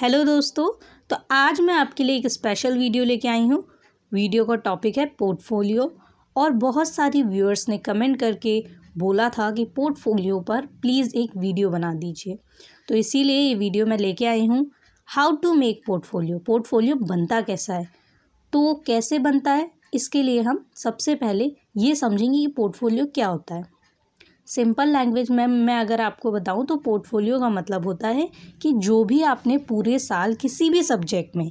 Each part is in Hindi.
हेलो दोस्तों तो आज मैं आपके लिए एक स्पेशल वीडियो लेके आई हूँ वीडियो का टॉपिक है पोर्टफोलियो और बहुत सारी व्यूअर्स ने कमेंट करके बोला था कि पोर्टफोलियो पर प्लीज़ एक वीडियो बना दीजिए तो इसीलिए ये वीडियो मैं लेके आई हूँ how to make portfolio portfolio बनता कैसा है तो कैसे बनता है इसके लिए हम सबसे पहले ये समझेंगे कि पोर्टफोलियो क्या होता है सिंपल लैंग्वेज में मैं अगर आपको बताऊं तो पोर्टफोलियो का मतलब होता है कि जो भी आपने पूरे साल किसी भी सब्जेक्ट में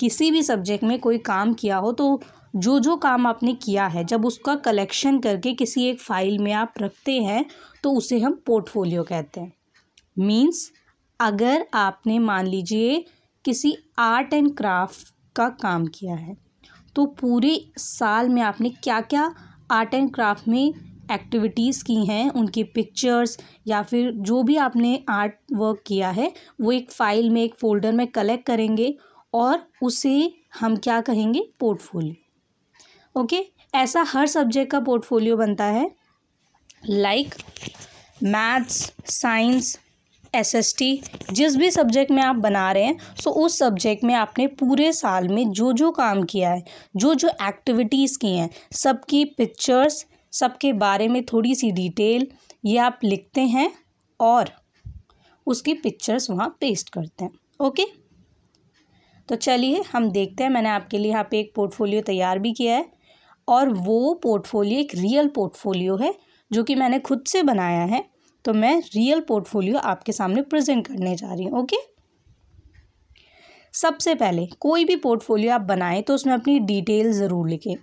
किसी भी सब्जेक्ट में कोई काम किया हो तो जो जो काम आपने किया है जब उसका कलेक्शन करके किसी एक फाइल में आप रखते हैं तो उसे हम पोर्टफोलियो कहते हैं मीन्स अगर आपने मान लीजिए किसी आर्ट एंड क्राफ्ट का काम किया है तो पूरे साल में आपने क्या क्या आर्ट एंड क्राफ्ट में एक्टिविटीज़ की हैं उनकी पिक्चर्स या फिर जो भी आपने आर्ट वर्क किया है वो एक फ़ाइल में एक फ़ोल्डर में कलेक्ट करेंगे और उसे हम क्या कहेंगे पोर्टफोलियो ओके ऐसा हर सब्जेक्ट का पोर्टफोलियो बनता है like maths science S S T जिस भी सब्जेक्ट में आप बना रहे हैं सो उस सब्जेक्ट में आपने पूरे साल में जो जो काम किया है जो जो एक्टिविटीज़ की हैं सबकी पिक्चर्स सबके बारे में थोड़ी सी डिटेल ये आप लिखते हैं और उसकी पिक्चर्स वहाँ पेस्ट करते हैं ओके तो चलिए हम देखते हैं मैंने आपके लिए यहाँ पे एक पोर्टफोलियो तैयार भी किया है और वो पोर्टफोलियो एक रियल पोर्टफोलियो है जो कि मैंने खुद से बनाया है तो मैं रियल पोर्टफोलियो आपके सामने प्रेजेंट करने जा रही हूँ ओके सबसे पहले कोई भी पोर्टफोलियो आप बनाएं तो उसमें अपनी डिटेल ज़रूर लिखें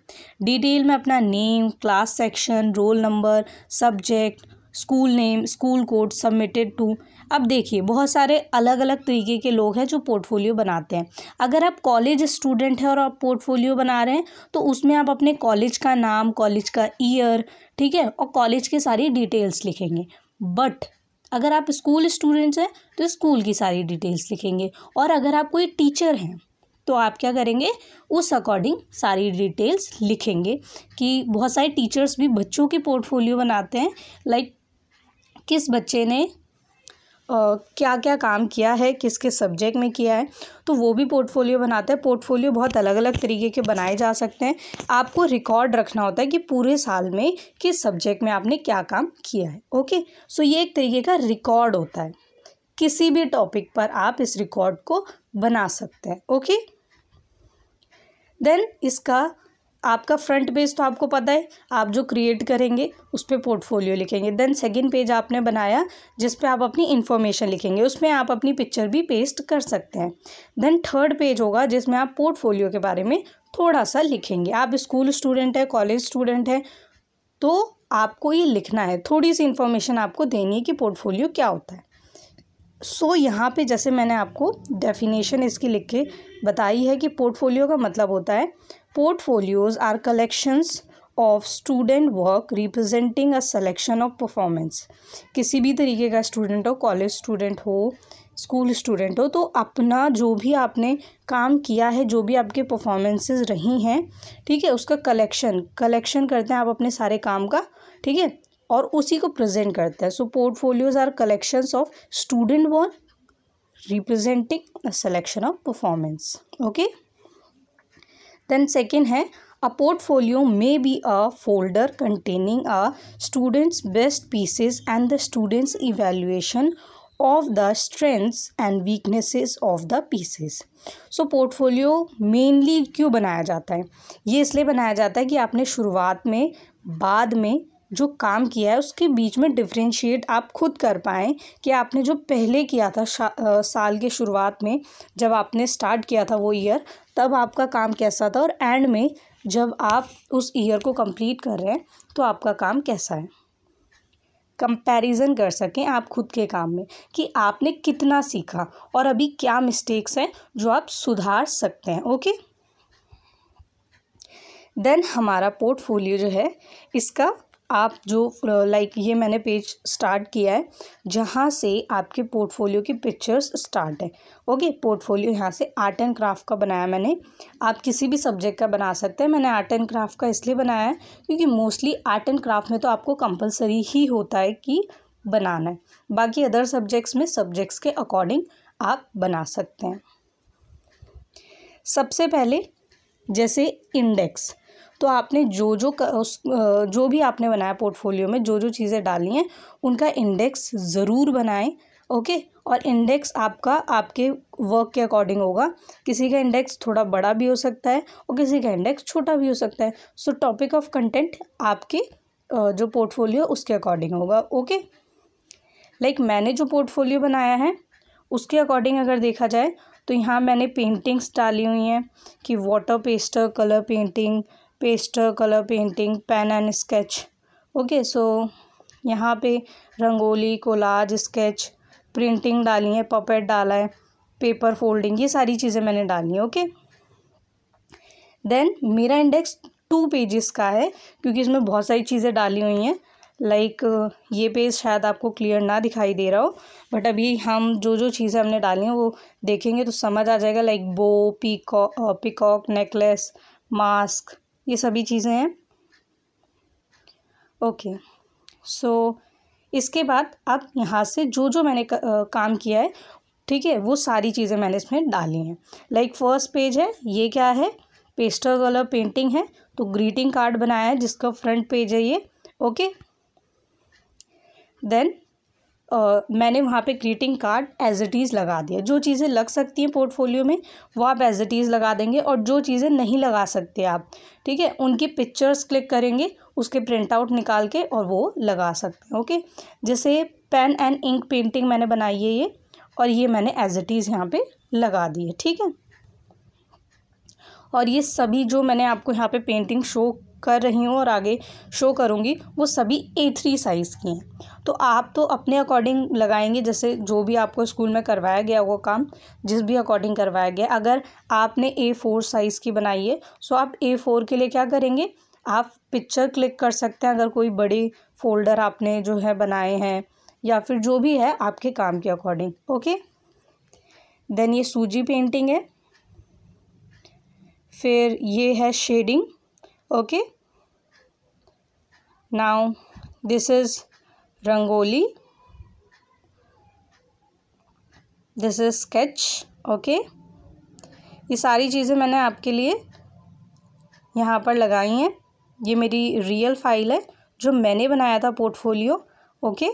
डिटेल में अपना name class section roll number subject school name school code submitted to अब देखिए बहुत सारे अलग अलग तरीके के लोग हैं जो पोर्टफोलियो बनाते हैं अगर आप कॉलेज स्टूडेंट हैं और आप पोर्टफोलियो बना रहे हैं तो उसमें आप अपने कॉलेज का नाम कॉलेज का ईयर ठीक है और कॉलेज के सारी डिटेल्स लिखेंगे बट अगर आप स्कूल स्टूडेंट्स हैं तो स्कूल की सारी डिटेल्स लिखेंगे और अगर आप कोई टीचर हैं तो आप क्या करेंगे उस अकॉर्डिंग सारी डिटेल्स लिखेंगे कि बहुत सारे टीचर्स भी बच्चों के पोर्टफोलियो बनाते हैं लाइक किस बच्चे ने क्या क्या काम किया है किस किस सब्जेक्ट में किया है तो वो भी पोर्टफोलियो बनाता है पोर्टफोलियो बहुत अलग अलग तरीके के बनाए जा सकते हैं आपको रिकॉर्ड रखना होता है कि पूरे साल में किस सब्जेक्ट में आपने क्या काम किया है ओके सो ये एक तरीके का रिकॉर्ड होता है किसी भी टॉपिक पर आप इस रिकॉर्ड को बना सकते हैं ओके देन इसका आपका फ्रंट पेज तो आपको पता है आप जो क्रिएट करेंगे उस पर पोर्टफोलियो लिखेंगे देन सेकेंड पेज आपने बनाया जिस पर आप अपनी इन्फॉर्मेशन लिखेंगे उसमें आप अपनी पिक्चर भी पेस्ट कर सकते हैं देन थर्ड पेज होगा जिसमें आप पोर्टफोलियो के बारे में थोड़ा सा लिखेंगे आप स्कूल स्टूडेंट है कॉलेज स्टूडेंट है तो आपको ये लिखना है थोड़ी सी इन्फॉर्मेशन आपको देनी है कि पोर्टफोलियो क्या होता है सो so, यहाँ पे जैसे मैंने आपको डेफिनेशन इसकी लिख के बताई है कि पोर्टफोलियो का मतलब होता है Portfolios are collections of student work representing a selection of performance किसी भी तरीके का स्टूडेंट हो कॉलेज स्टूडेंट हो स्कूल स्टूडेंट हो तो अपना जो भी आपने काम किया है जो भी आपके परफॉर्मेंसेस रही हैं ठीक है उसका कलेक्शन कलेक्शन करते हैं आप अपने सारे काम का ठीक है और उसी को प्रेजेंट करते हैं so portfolios are collections of student work representing a selection of performance okay then second है a portfolio may be a folder containing a student's best pieces and the student's evaluation of the strengths and weaknesses of the pieces so portfolio mainly क्यों बनाया जाता है ये इसलिए बनाया जाता है कि आपने शुरुआत में बाद में जो काम किया है उसके बीच में डिफ्रेंशिएट आप खुद कर पाएँ कि आपने जो पहले किया था साल के शुरुआत में जब आपने स्टार्ट किया था वो ईयर तब आपका काम कैसा था और एंड में जब आप उस ईयर को कंप्लीट कर रहे हैं तो आपका काम कैसा है कंपैरिजन कर सकें आप खुद के काम में कि आपने कितना सीखा और अभी क्या मिस्टेक्स हैं जो आप सुधार सकते हैं ओके देन हमारा पोर्टफोलियो जो है इसका आप जो लाइक ये मैंने पेज स्टार्ट किया है जहाँ से आपके पोर्टफोलियो की पिक्चर्स स्टार्ट है ओके पोर्टफोलियो यहाँ से आर्ट एंड क्राफ्ट का बनाया मैंने आप किसी भी सब्जेक्ट का बना सकते हैं मैंने आर्ट एंड क्राफ्ट का इसलिए बनाया है क्योंकि मोस्टली आर्ट एंड क्राफ्ट में तो आपको कंपलसरी ही होता है कि बनाना है बाकी अदर सब्जेक्ट्स में सब्जेक्ट्स के अकॉर्डिंग आप बना सकते हैं सबसे पहले जैसे इंडेक्स तो आपने जो जो उस जो भी आपने बनाया पोर्टफोलियो में जो जो चीज़ें डाली हैं उनका इंडेक्स ज़रूर बनाएं ओके और इंडेक्स आपका आपके वर्क के अकॉर्डिंग होगा किसी का इंडेक्स थोड़ा बड़ा भी हो सकता है और किसी का इंडेक्स छोटा भी हो सकता है सो टॉपिक ऑफ कंटेंट आपके जो पोर्टफोलियो उसके अकॉर्डिंग होगा ओके लाइक like मैंने जो पोर्टफोलियो बनाया है उसके अकॉर्डिंग अगर देखा जाए तो यहाँ मैंने पेंटिंग्स डाली हुई हैं कि water pastel colour painting pastel colour painting pen and sketch okay so यहाँ पे रंगोली कोलाज स्केच प्रिंटिंग डाली है पपेट डाला है पेपर फोल्डिंग ये सारी चीज़ें मैंने डाली हैं ओके देन मेरा इंडेक्स टू पेजेस का है क्योंकि इसमें बहुत सारी चीज़ें डाली हुई हैं लाइक like, ये पेज शायद आपको क्लियर ना दिखाई दे रहा हो बट अभी हम जो जो चीज़ें हमने डाली हैं वो देखेंगे तो समझ आ जाएगा लाइक बो पीकॉक पिकॉक नेकलेस मास्क ये सभी चीज़ें हैं ओके सो इसके बाद अब यहाँ से जो जो मैंने काम किया है ठीक है वो सारी चीज़ें मैंने इसमें डाली हैं लाइक फर्स्ट पेज है ये क्या है पेस्टर कलर पेंटिंग है तो ग्रीटिंग कार्ड बनाया है जिसका फ्रंट पेज है ये ओके देन आ, मैंने वहाँ पे greeting card as it is लगा दिया जो चीज़ें लग सकती हैं पोर्टफोलियो में वो आप एज इट इज़ लगा देंगे और जो चीज़ें नहीं लगा सकते आप ठीक है उनकी पिक्चर्स क्लिक करेंगे उसके प्रिंट आउट निकाल के और वो लगा सकते हैं ओके जैसे पेन एंड इंक पेंटिंग मैंने बनाई है ये और ये मैंने एज इट इज़ यहाँ पर लगा दी है ठीक है और ये सभी जो मैंने आपको यहाँ पे पेंटिंग शो कर रही हूँ और आगे शो करूँगी वो सभी ए थ्री साइज़ की हैं तो आप तो अपने अकॉर्डिंग लगाएंगे जैसे जो भी आपको स्कूल में करवाया गया वो काम जिस भी अकॉर्डिंग करवाया गया अगर आपने ए फोर साइज़ की बनाई है सो आप ए फोर के लिए क्या करेंगे आप पिक्चर क्लिक कर सकते हैं अगर कोई बड़े फोल्डर आपने जो है बनाए हैं या फिर जो भी है आपके काम के अकॉर्डिंग ओके देन ये सूजी पेंटिंग है फिर ये है shading okay now this is rangoli this is sketch okay ये सारी चीज़ें मैंने आपके लिए यहाँ पर लगाई हैं ये मेरी रियल फाइल है जो मैंने बनाया था पोर्टफोलियो ओके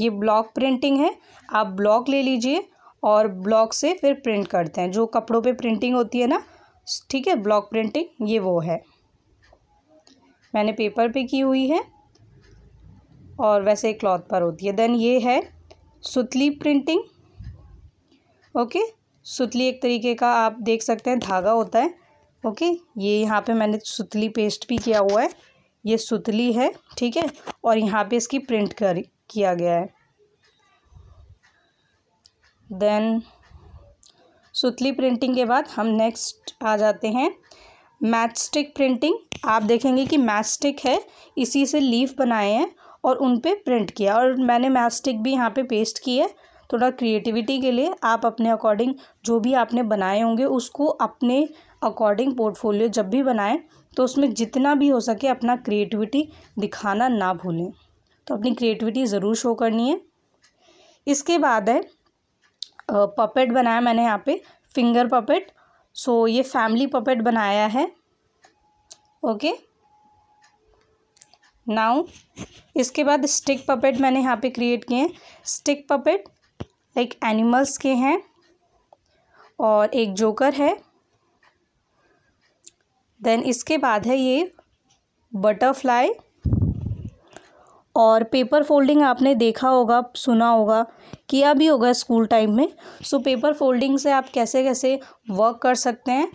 ये ब्लॉक प्रिंटिंग है आप ब्लॉक ले लीजिए और ब्लॉक से फिर प्रिंट करते हैं जो कपड़ों पे प्रिंटिंग होती है ना ठीक है ब्लॉक प्रिंटिंग ये वो है मैंने पेपर पे की हुई है और वैसे क्लॉथ पर होती है देन ये है सुतली प्रिंटिंग ओके सुतली एक तरीके का आप देख सकते हैं धागा होता है ओके ये यहाँ पे मैंने सुतली पेस्ट भी किया हुआ है ये सुतली है ठीक है और यहाँ पे इसकी प्रिंट कर किया गया है देन सुतली प्रिंटिंग के बाद हम नेक्स्ट आ जाते हैं मैच स्टिक प्रिंटिंग आप देखेंगे कि मैच स्टिक है इसी से लीफ बनाए हैं और उन पे प्रिंट किया और मैंने मैच स्टिक भी यहाँ पे पेस्ट की है थोड़ा क्रिएटिविटी के लिए आप अपने अकॉर्डिंग जो भी आपने बनाए होंगे उसको अपने अकॉर्डिंग पोर्टफोलियो जब भी बनाएं तो उसमें जितना भी हो सके अपना क्रिएटिविटी दिखाना ना भूलें तो अपनी क्रिएटिविटी ज़रूर शो करनी है इसके बाद है पपेट बनाया मैंने यहाँ पे फिंगर पपेट सो ये फैमिली पपेट बनाया है ओके नाउ इसके बाद स्टिक पपेट मैंने यहाँ पे क्रिएट किए हैं स्टिक पपेट लाइक एनिमल्स के हैं और एक जोकर है देन इसके बाद है ये बटरफ्लाई और पेपर फोल्डिंग आपने देखा होगा सुना होगा किया भी होगा स्कूल टाइम में सो पेपर फोल्डिंग से आप कैसे कैसे वर्क कर सकते हैं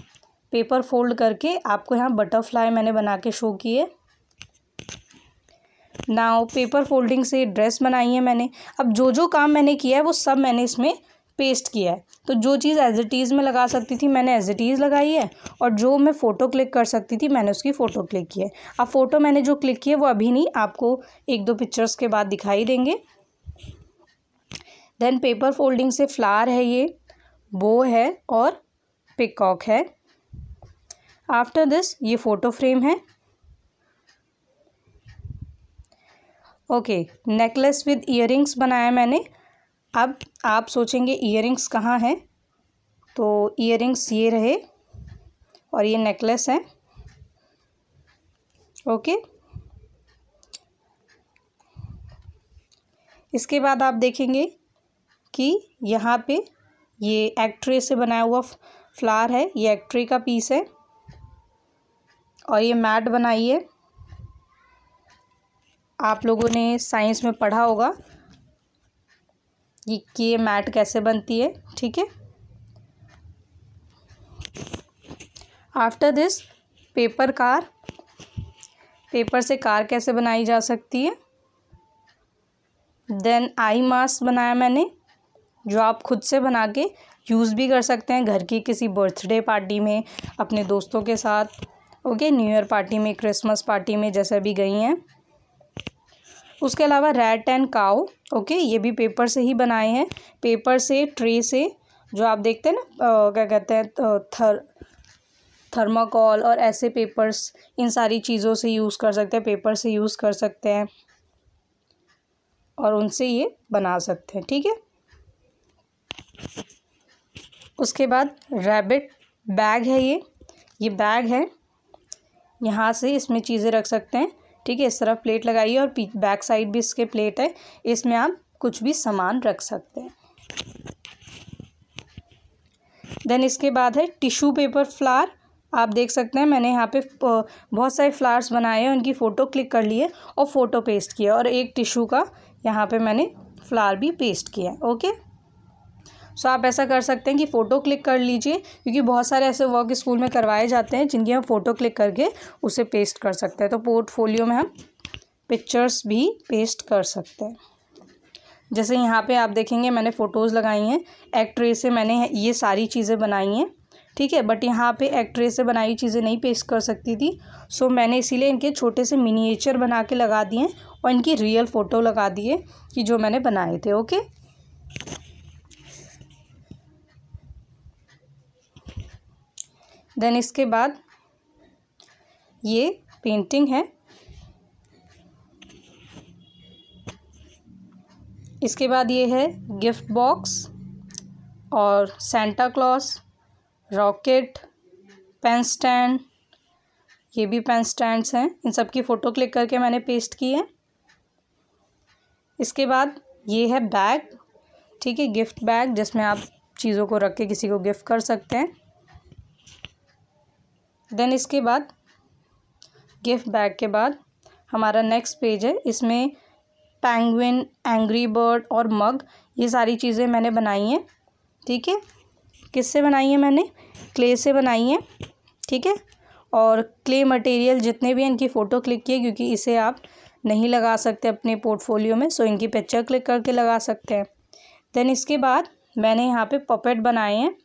पेपर फोल्ड करके आपको यहाँ बटरफ्लाई मैंने बना के शो किए नाउ पेपर फोल्डिंग से ड्रेस बनाई है मैंने अब जो जो काम मैंने किया है वो सब मैंने इसमें पेस्ट किया है तो जो चीज़ एज इट इज़ में लगा सकती थी मैंने एज इट इज़ लगाई है और जो मैं फ़ोटो क्लिक कर सकती थी मैंने उसकी फ़ोटो क्लिक की है अब फ़ोटो मैंने जो क्लिक की है वो अभी नहीं आपको एक दो पिक्चर्स के बाद दिखाई देंगे देन पेपर फोल्डिंग से फ्लावर है ये बो है और पिकॉक है आफ्टर दिस ये फ़ोटो फ्रेम है ओके नेकलेस विद इयरिंग्स बनाया मैंने अब आप सोचेंगे ईयरिंग्स कहाँ हैं तो रिंग्स ये रहे और ये नेकलेस है ओके इसके बाद आप देखेंगे कि यहाँ पे ये एक्ट्रे से बनाया हुआ फ्लावर है ये एक्ट्रे का पीस है और ये मैट बनाइए आप लोगों ने साइंस में पढ़ा होगा कि, कि ये मैट कैसे बनती है ठीक है after this paper car paper से कार कैसे बनाई जा सकती है देन आई मास्क बनाया मैंने जो आप खुद से बना के यूज़ भी कर सकते हैं घर की किसी बर्थडे पार्टी में अपने दोस्तों के साथ ओके न्यू ईयर पार्टी में क्रिसमस पार्टी में जैसे भी गई हैं उसके अलावा रेट एंड काओ ओके ये भी पेपर से ही बनाए हैं पेपर से ट्रे से जो आप देखते हैं ना क्या कहते हैं थर थर्माकोल और ऐसे पेपर्स इन सारी चीज़ों से यूज़ कर सकते हैं पेपर से यूज़ कर सकते हैं और उनसे ये बना सकते हैं ठीक है उसके बाद रैबिट बैग है ये ये बैग है यहाँ से इसमें चीज़ें रख सकते हैं ठीक है इस तरफ प्लेट लगाइए और बैक साइड भी इसके प्लेट है इसमें आप कुछ भी सामान रख सकते हैं देन इसके बाद है टिश्यू पेपर फ्लार आप देख सकते हैं मैंने यहाँ पे बहुत सारे फ्लावर्स बनाए हैं उनकी फ़ोटो क्लिक कर लिए और फ़ोटो पेस्ट किया और एक टिश्यू का यहाँ पे मैंने फ्लावर भी पेस्ट किया ओके सो आप ऐसा कर सकते हैं कि फ़ोटो क्लिक कर लीजिए क्योंकि बहुत सारे ऐसे वर्क स्कूल में करवाए जाते हैं जिनकी हम फ़ोटो क्लिक करके उसे पेस्ट कर सकते हैं तो पोर्टफोलियो में हम पिक्चर्स भी पेस्ट कर सकते हैं जैसे यहाँ पे आप देखेंगे मैंने फ़ोटोज़ लगाई हैं एक्ट्रेस से मैंने ये सारी चीज़ें बनाई हैं ठीक है बट यहाँ पे एक्ट्रेस से बनाई चीज़ें नहीं पेस्ट कर सकती थी सो मैंने इसीलिए इनके छोटे से मिनिएचर बना के लगा दिए और इनकी रियल फ़ोटो लगा दिए कि जो मैंने बनाए थे ओके देन इसके बाद ये पेंटिंग है इसके बाद ये है गिफ्ट बॉक्स और Santa Claus rocket pen stand ये भी पेन स्टैंड्स हैं इन सब की फ़ोटो क्लिक करके मैंने पेस्ट की है इसके बाद ये है बैग ठीक है गिफ्ट बैग जिसमें आप चीज़ों को रख के किसी को गिफ्ट कर सकते हैं देन इसके बाद गिफ्ट बैग के बाद हमारा नेक्स्ट पेज है इसमें पैंगविन एंग्री बर्ड और मग ये सारी चीज़ें मैंने बनाई हैं ठीक है किससे बनाई है मैंने क्ले से बनाई है ठीक है और क्ले मटेरियल जितने भी हैं इनकी फ़ोटो क्लिक किए क्योंकि इसे आप नहीं लगा सकते अपने पोर्टफोलियो में सो इनकी पिक्चर क्लिक करके लगा सकते हैं देन इसके बाद मैंने यहाँ पे पपेट बनाए हैं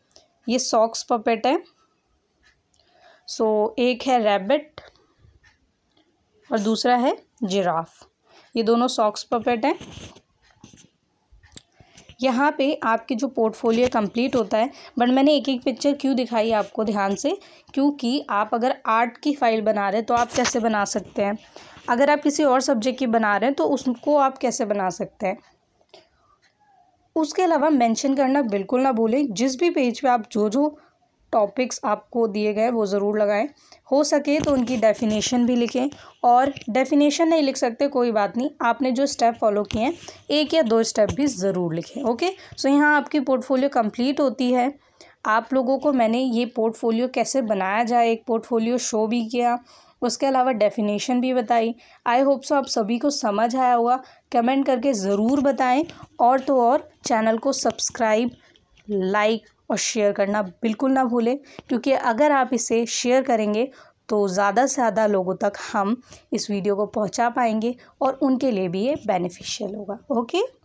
ये सॉक्स पपेट है सो so, एक है रैबिट और दूसरा है जिराफ ये दोनों सॉक्स पपेट हैं यहाँ पे आपके जो पोर्टफोलियो कंप्लीट होता है बट मैंने एक एक पिक्चर क्यों दिखाई आपको ध्यान से क्योंकि आप अगर आर्ट की फ़ाइल बना रहे हैं तो आप कैसे बना सकते हैं अगर आप किसी और सब्जेक्ट की बना रहे हैं तो उसको आप कैसे बना सकते हैं उसके अलावा मेंशन करना बिल्कुल ना भूलें जिस भी पेज पे आप जो जो टॉपिक्स आपको दिए गए वो ज़रूर लगाएं हो सके तो उनकी डेफिनेशन भी लिखें और डेफिनेशन नहीं लिख सकते कोई बात नहीं आपने जो स्टेप फॉलो किए हैं एक या दो स्टेप भी ज़रूर लिखें ओके सो यहाँ आपकी पोर्टफोलियो कंप्लीट होती है आप लोगों को मैंने ये पोर्टफोलियो कैसे बनाया जाए एक पोर्टफोलियो शो भी किया उसके अलावा डेफिनेशन भी बताई आई होप सो आप सभी को समझ आया होगा कमेंट करके ज़रूर बताएं और तो और चैनल को सब्सक्राइब लाइक और शेयर करना बिल्कुल ना भूलें क्योंकि अगर आप इसे शेयर करेंगे तो ज़्यादा से ज़्यादा लोगों तक हम इस वीडियो को पहुंचा पाएंगे और उनके लिए भी ये बेनिफिशियल होगा ओके